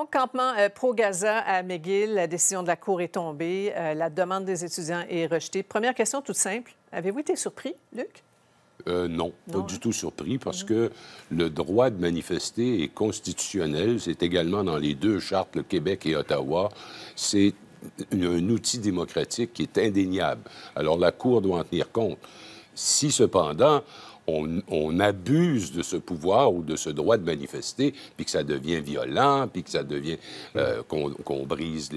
Donc, campement euh, pro-Gaza à McGill, la décision de la Cour est tombée, euh, la demande des étudiants est rejetée. Première question toute simple. Avez-vous été surpris, Luc? Euh, non, pas du hein? tout surpris parce que le droit de manifester est constitutionnel. C'est également dans les deux chartes, le Québec et Ottawa. C'est un outil démocratique qui est indéniable. Alors la Cour doit en tenir compte. Si cependant on, abuse de ce pouvoir ou de ce droit de manifester, puis que ça devient violent, puis que ça devient euh, qu'on brise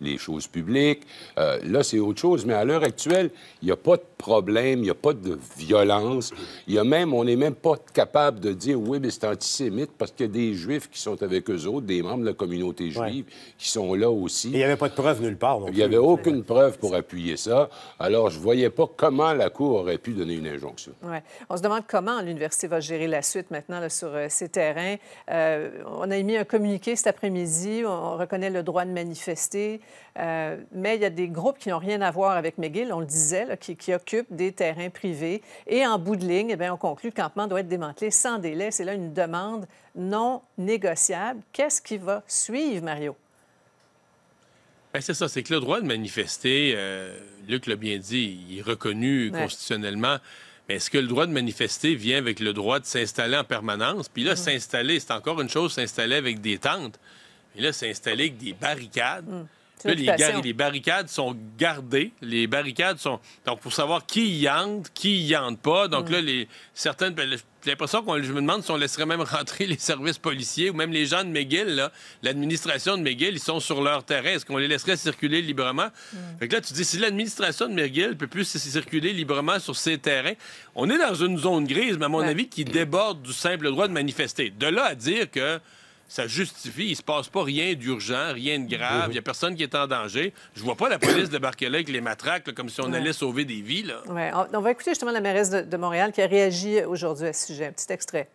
les, choses publiques. Euh, là, c'est autre chose, mais à l'heure actuelle, il n'y a pas de problème, il n'y a pas de violence. Il y a même, on n'est même pas capable de dire oui, mais c'est antisémite parce qu'il y a des Juifs qui sont avec eux autres, des membres de la communauté juive qui sont là aussi. il n'y avait pas de preuve nulle part. Il n'y avait aucune preuve pour appuyer ça. Alors, je ne voyais pas comment la Cour aurait pu donner une injonction. Ouais. On se demande comment l'université va gérer la suite maintenant sur euh, ces terrains. Euh, on a émis un communiqué cet après-midi. On reconnaît le droit de manifester. Euh, mais il y a des groupes qui n'ont rien à voir avec McGill, on le disait, qui, occupent des terrains privés. Et en bout de ligne, eh on conclut que le campement doit être démantelé sans délai. C'est là une demande non négociable. Qu'est-ce qui va suivre, Mario? Ben, c'est ça, c'est que le droit de manifester, Luc l'a bien dit, il est reconnu constitutionnellement. Mais est-ce que le droit de manifester vient avec le droit de s'installer en permanence? Puis là, mm. s'installer, c'est encore une chose, s'installer avec des tentes. Mais là, s'installer avec des barricades. Mm. Là, les, barricades sont gardées. Les barricades sont. Donc, pour savoir qui y entre, qui y entre pas. Donc, mm. là, les... certaines. J'ai ben, l'impression qu'on je me demande si on laisserait même rentrer les services policiers ou même les gens de McGill, l'administration de McGill, ils sont sur leur terrain. Est-ce qu'on les laisserait circuler librement? Mm. Fait que là, tu dis, si l'administration de McGill peut plus circuler librement sur ses terrains, on est dans une zone grise, mais à mon avis, qui déborde du simple droit de manifester. De là à dire que ça justifie. Il se passe pas rien d'urgent, rien de grave. Il mhm. n'y a personne qui est en danger. Je vois pas la police débarquer là avec les matraques, comme si on allait sauver des vies. On, va écouter justement la mairesse de, Montréal qui a réagi aujourd'hui à ce sujet. Un petit extrait.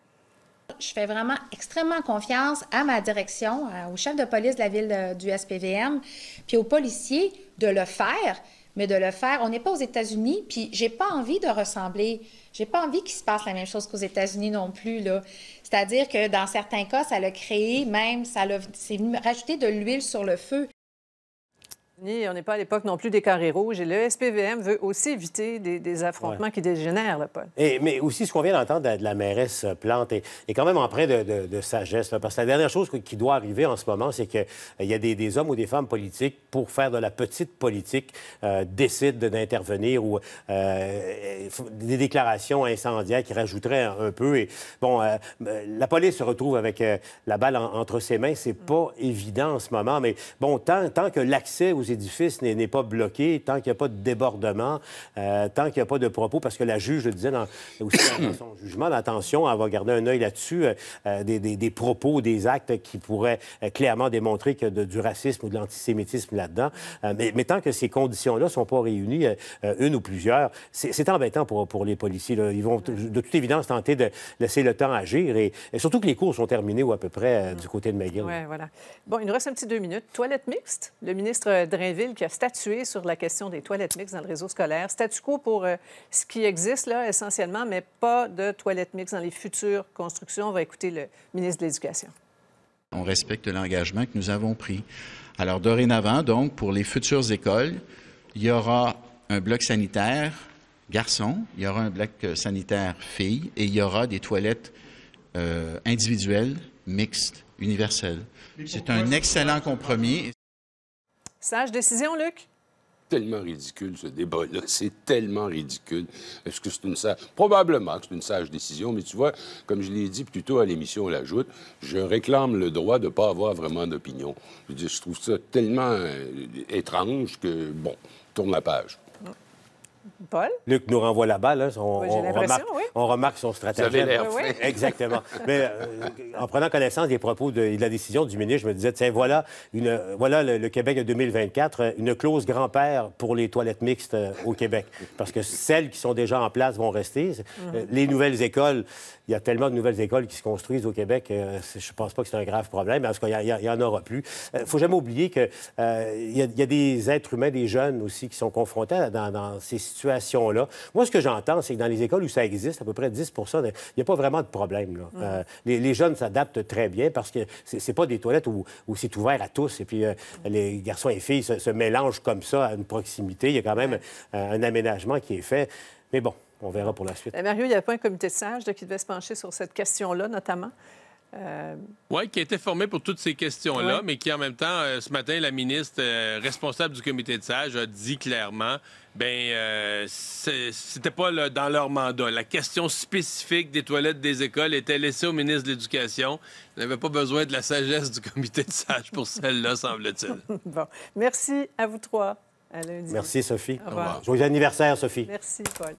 Je fais vraiment extrêmement confiance à ma direction, euh, au chef de police de la ville euh, du SPVM, puis aux policiers de le faire mais de le faire. On n'est pas aux États-Unis, puis j'ai pas envie de ressembler. J'ai pas envie qu'il se passe la même chose qu'aux États-Unis non plus. Là. C'est-à-dire que dans certains cas, ça l'a créé, même, ça l'a, c'est rajouter de l'huile sur le feu on n'est pas à l'époque non plus des carrés rouges. Et le SPVM veut aussi éviter des, affrontements qui dégénèrent, là, mais aussi, ce qu'on vient d'entendre de, la mairesse Plante est, quand même emprunt de, de, sagesse. parce que la dernière chose qui doit arriver en ce moment, c'est qu'il euh, il y a des, hommes ou des femmes politiques, pour faire de la petite politique, euh, décident d'intervenir ou euh, des déclarations incendiaires qui rajouteraient un, peu. Et bon, la police se retrouve avec la balle entre ses mains. C'est mm. pas évident en ce moment. Mais bon, tant, tant que l'accès aux édifices n'est pas bloqué tant qu'il n'y a pas de débordement, euh, tant qu'il n'y a pas de propos, parce que la juge le disait dans, aussi son jugement, attention, elle va garder un œil là-dessus, euh, euh, des, propos, des actes qui pourraient clairement démontrer que du racisme ou de l'antisémitisme là-dedans. Mais, tant que ces conditions-là ne sont pas réunies, une ou plusieurs, c'est embêtant pour, pour les policiers. Ils vont de toute évidence tenter de laisser le temps agir et, surtout que les cours sont terminés ou à peu près du côté de McGill. Oui, voilà. Bon, il nous reste un petit deux minutes. Toilette mixte, le ministre qui a statué sur la question des toilettes mixtes dans le réseau scolaire. Statu quo pour euh, ce qui existe là essentiellement, mais pas de toilettes mixtes dans les futures constructions. On va écouter le ministre de l'Éducation. On respecte l'engagement que nous avons pris. Alors dorénavant, donc, pour les futures écoles, il y aura un bloc sanitaire garçon, il y aura un bloc euh, sanitaire fille et il y aura des toilettes euh, individuelles, mixtes, universelles. C'est un excellent compromis. Sage décision, Luc? tellement ridicule, ce débat-là. C'est tellement ridicule. Est-ce que c'est une sage... Probablement que c'est une sage décision, mais tu vois, comme je l'ai dit plus tôt à l'émission L'Ajoute, je réclame le droit de ne pas avoir vraiment d'opinion. Je, trouve ça tellement euh, étrange que, bon, tourne la page. Paul? Luc nous renvoie la balle. On, remarque, son stratégie. Exactement. Mais euh, en prenant connaissance des propos de, de, la décision du ministre, je me disais, tiens, voilà, le, Québec de 2024, euh, une clause grand-père pour les toilettes mixtes euh, au Québec. Parce que celles qui sont déjà en place vont rester. Mhm. Les nouvelles écoles, il y a tellement de nouvelles écoles qui se construisent au Québec, je je pense pas que c'est un grave problème. En tout cas, il n'y en aura plus. Il faut jamais oublier qu'il y, a des êtres humains, des jeunes aussi, qui sont confrontés dans, dans ces situations situation-là. Moi, ce que j'entends, c'est que dans les écoles où ça existe, à peu près 10 il n'y a pas vraiment de problème. Mm. Euh, les, jeunes s'adaptent très bien parce que ce c'est pas des toilettes où, c'est ouvert à tous et puis euh, mm. les garçons et filles se, mélangent comme ça à une proximité. Il y a quand même euh, un aménagement qui est fait. Mais bon, on verra pour la suite. Ben, Mario, il n'y a pas un comité de sage qui devait se pencher sur cette question-là, notamment? Euh, oui, qui a été formé pour toutes ces questions-là, mais qui en même temps, euh, ce matin, la ministre euh, responsable du comité de sage a dit clairement, ben c'était pas dans leur mandat. La question spécifique des toilettes des écoles était laissée au ministre de l'Éducation. Il n'avait pas besoin de la sagesse du comité de sage pour celle-là, semble-t-il. bon, merci à vous trois. Merci, Sophie. Au revoir. Joyeux anniversaire, Sophie. Merci, Paul.